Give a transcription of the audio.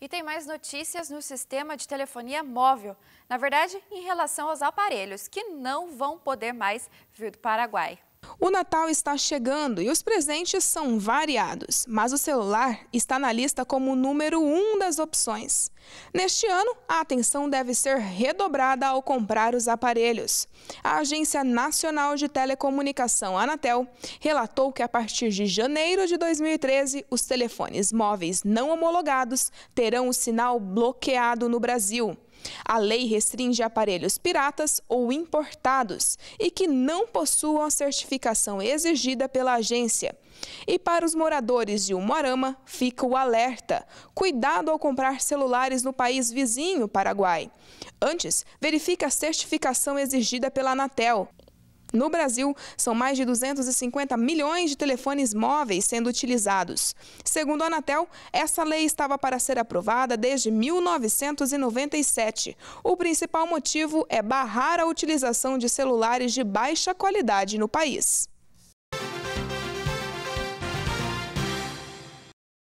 E tem mais notícias no sistema de telefonia móvel. Na verdade, em relação aos aparelhos que não vão poder mais vir do Paraguai. O Natal está chegando e os presentes são variados, mas o celular está na lista como o número um das opções. Neste ano, a atenção deve ser redobrada ao comprar os aparelhos. A Agência Nacional de Telecomunicação, Anatel, relatou que a partir de janeiro de 2013, os telefones móveis não homologados terão o sinal bloqueado no Brasil. A lei restringe aparelhos piratas ou importados e que não possuam a certificação exigida pela agência. E para os moradores de Umuarama, fica o alerta. Cuidado ao comprar celulares no país vizinho, Paraguai. Antes, verifique a certificação exigida pela Anatel. No Brasil, são mais de 250 milhões de telefones móveis sendo utilizados. Segundo a Anatel, essa lei estava para ser aprovada desde 1997. O principal motivo é barrar a utilização de celulares de baixa qualidade no país.